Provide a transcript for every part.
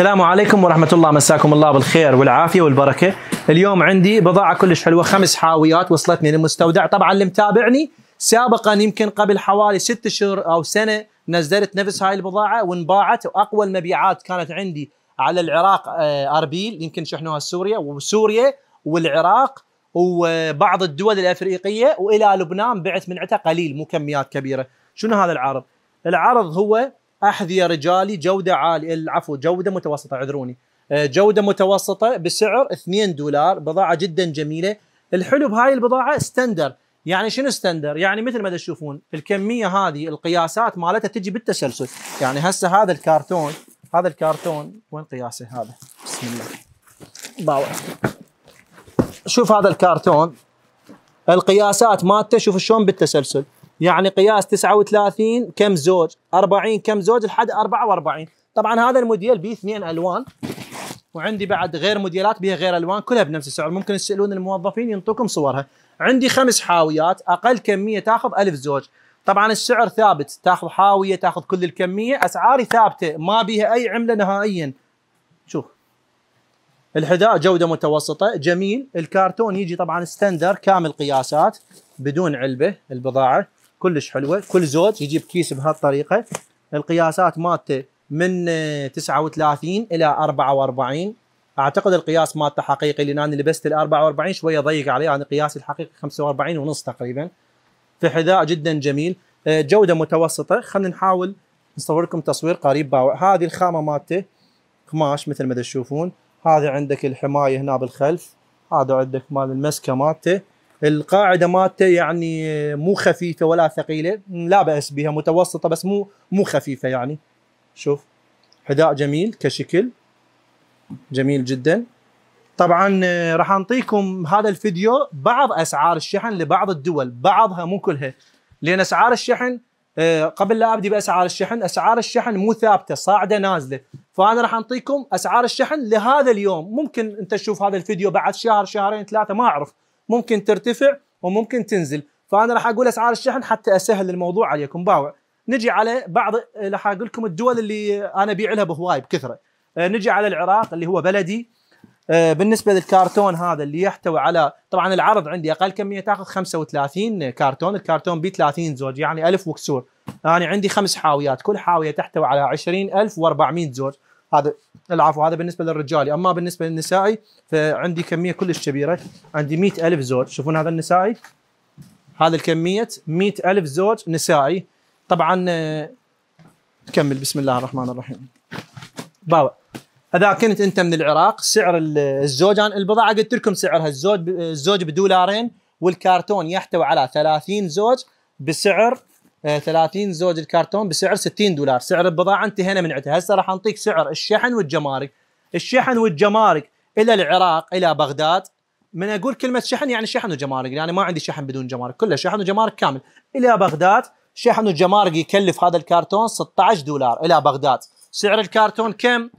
السلام عليكم ورحمة الله مساكم الله بالخير والعافية والبركة اليوم عندي بضاعة كلش حلوة خمس حاويات وصلتني للمستودع طبعا اللي متابعني سابقا يمكن قبل حوالي ست شهور أو سنة نزلت نفس هاي البضاعة وانباعت وأقوى المبيعات كانت عندي على العراق آه، أربيل يمكن شحنوها سوريا وسوريا والعراق وبعض الدول الأفريقية وإلى لبنان بعت منعتها قليل مو كميات كبيرة شنو هذا العرض؟ العرض هو احذيه رجالي جوده عاليه العفو إيه، جوده متوسطه عذروني آه، جوده متوسطه بسعر 2 دولار بضاعه جدا جميله الحلو بهاي البضاعه ستندر يعني شنو ستندر يعني مثل ما تشوفون الكميه هذه القياسات مالتها تجي بالتسلسل يعني هسه هذا الكرتون هذا الكرتون وين قياسه هذا بسم الله باوع شوف هذا الكرتون القياسات مالته شوف شلون بالتسلسل يعني قياس 39 كم زوج 40 كم زوج لحد 44 طبعا هذا الموديل به اثنين الوان وعندي بعد غير موديلات بها غير الوان كلها بنفس السعر ممكن تسالون الموظفين ينطوكم صورها عندي خمس حاويات اقل كميه تاخذ 1000 زوج طبعا السعر ثابت تاخذ حاويه تاخذ كل الكميه اسعاري ثابته ما بها اي عمله نهائيا شوف الحذاء جوده متوسطه جميل الكرتون يجي طبعا ستاندر كامل قياسات بدون علبه البضاعه كلش حلوه كل زوج يجيب كيس بهالطريقه القياسات مالته من 39 الى 44 اعتقد القياس مالته حقيقي لان انا لبست ال 44 شويه ضيق عليه انا قياسي الحقيقي 45 ونص تقريبا فحذاء جدا جميل آه، جوده متوسطه خلينا نحاول نصور لكم تصوير قريب باوع هذه الخامه مالته قماش مثل ما تشوفون هذا عندك الحمايه هنا بالخلف هذا عندك مال المسكه مالته القاعده مالته يعني مو خفيفه ولا ثقيله لا باس بها متوسطه بس مو مو خفيفه يعني شوف حذاء جميل كشكل جميل جدا طبعا آه، راح انطيكم هذا الفيديو بعض اسعار الشحن لبعض الدول بعضها مو كلها لان اسعار الشحن آه، قبل لا ابدي باسعار الشحن اسعار الشحن مو ثابته صاعده نازله فانا راح انطيكم اسعار الشحن لهذا اليوم ممكن انت تشوف هذا الفيديو بعد شهر شهرين ثلاثه ما اعرف ممكن ترتفع وممكن تنزل فانا راح اقول اسعار الشحن حتى اسهل الموضوع عليكم باوع نجي على بعض راح اقول لكم الدول اللي انا ابيع لها بهواي بكثره آه، نجي على العراق اللي هو بلدي آه، بالنسبه للكرتون هذا اللي يحتوي على طبعا العرض عندي اقل كميه تاخذ 35 كرتون الكرتون ب 30 زوج يعني 1000 وكسور انا يعني عندي خمس حاويات كل حاويه تحتوي على 20400 زوج هذا العفو هذا بالنسبه للرجالي اما بالنسبه للنسائي فعندي كميه كلش كبيره عندي 100 ألف زوج شوفون هذا النسائي هذا الكمية 100 ألف زوج نسائي طبعا كمل بسم الله الرحمن الرحيم باوع اذا كنت انت من العراق سعر الزوج انا البضاعه قلت لكم سعرها الزوج الزوج بدولارين والكرتون يحتوي على 30 زوج بسعر 30 آه، زوج الكرتون بسعر 60 دولار سعر البضاعه انتهينا من عندها هسه راح انطيك سعر الشحن والجمارك الشحن والجمارك الى العراق الى بغداد من اقول كلمه شحن يعني شحن وجمارك يعني ما عندي شحن بدون جمارك كله شحن وجمارك كامل الى بغداد شحن وجمارك يكلف هذا الكرتون 16 دولار الى بغداد سعر الكرتون كم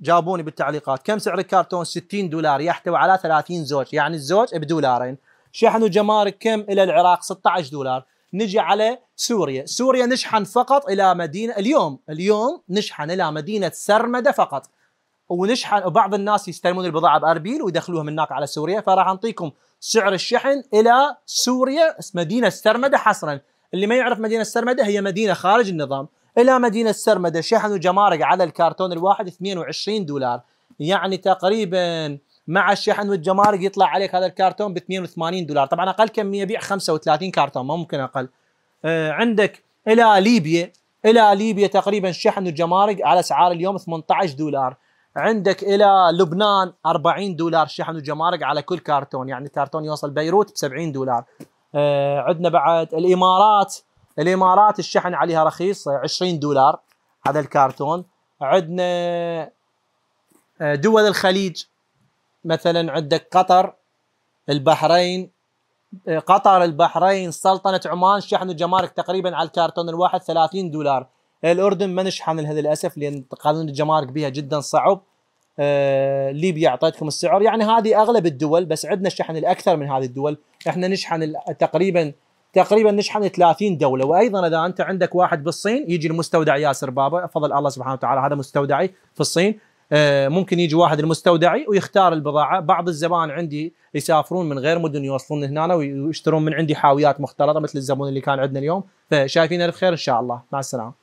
جابوني بالتعليقات كم سعر الكرتون 60 دولار يحتوي على 30 زوج يعني الزوج بدولارين شحن وجمارك كم الى العراق 16 دولار نجي على سوريا سوريا نشحن فقط إلى مدينة اليوم اليوم نشحن إلى مدينة سرمدة فقط ونشحن وبعض الناس يستلمون البضاعة بأربيل ويدخلوها من هناك على سوريا فراح أعطيكم سعر الشحن إلى سوريا مدينة سرمدة حصرا اللي ما يعرف مدينة سرمدة هي مدينة خارج النظام إلى مدينة سرمدة شحن وجمارك على الكرتون الواحد 22 دولار يعني تقريباً مع الشحن والجمارك يطلع عليك هذا الكرتون ب 82 دولار طبعا اقل كميه بيع 35 كرتون ما ممكن اقل آه عندك الى ليبيا الى ليبيا تقريبا الشحن والجمارك على اسعار اليوم 18 دولار عندك الى لبنان 40 دولار شحن وجمارك على كل كرتون يعني كرتون يوصل بيروت ب 70 دولار آه عندنا بعد الامارات الامارات الشحن عليها رخيص 20 دولار هذا الكرتون عندنا آه، دول الخليج مثلا عندك قطر البحرين قطر البحرين سلطنة عمان شحن الجمارك تقريبا على الكرتون الواحد 30 دولار الأردن ما نشحن لهذا للأسف لأن قانون الجمارك بها جدا صعب آه، ليبيا اعطيتكم السعر يعني هذه اغلب الدول بس عندنا الشحن الاكثر من هذه الدول احنا نشحن تقريبا تقريبا نشحن 30 دوله وايضا اذا انت عندك واحد بالصين يجي المستودع ياسر بابا فضل الله سبحانه وتعالى هذا مستودعي في الصين آه، ممكن يجي واحد المستودعي ويختار البضاعه بعض الزبائن عندي يسافرون من غير مدن يوصلون هنا ويشترون من عندي حاويات مختلطه مثل الزبون اللي كان عندنا اليوم فشايفين الف خير ان شاء الله مع السلامه